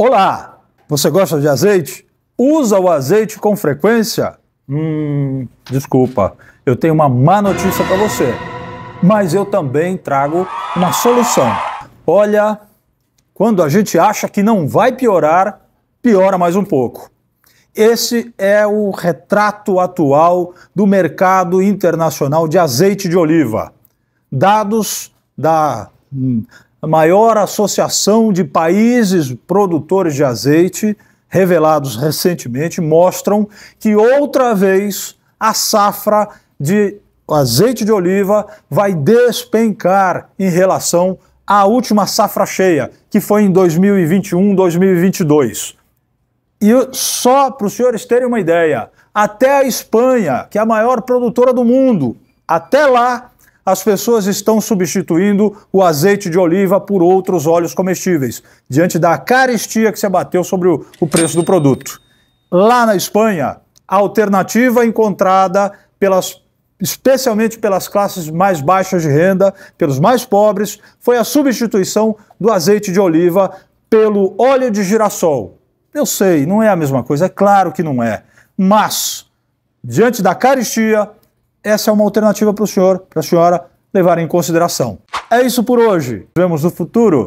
Olá, você gosta de azeite? Usa o azeite com frequência? Hum, desculpa, eu tenho uma má notícia para você. Mas eu também trago uma solução. Olha, quando a gente acha que não vai piorar, piora mais um pouco. Esse é o retrato atual do mercado internacional de azeite de oliva. Dados da hum, a maior associação de países produtores de azeite, revelados recentemente, mostram que outra vez a safra de azeite de oliva vai despencar em relação à última safra cheia, que foi em 2021, 2022. E só para os senhores terem uma ideia, até a Espanha, que é a maior produtora do mundo, até lá as pessoas estão substituindo o azeite de oliva por outros óleos comestíveis, diante da caristia que se abateu sobre o, o preço do produto. Lá na Espanha, a alternativa encontrada pelas especialmente pelas classes mais baixas de renda, pelos mais pobres, foi a substituição do azeite de oliva pelo óleo de girassol. Eu sei, não é a mesma coisa, é claro que não é. Mas, diante da caristia, essa é uma alternativa para o senhor, para a senhora levar em consideração. É isso por hoje. vemos no futuro.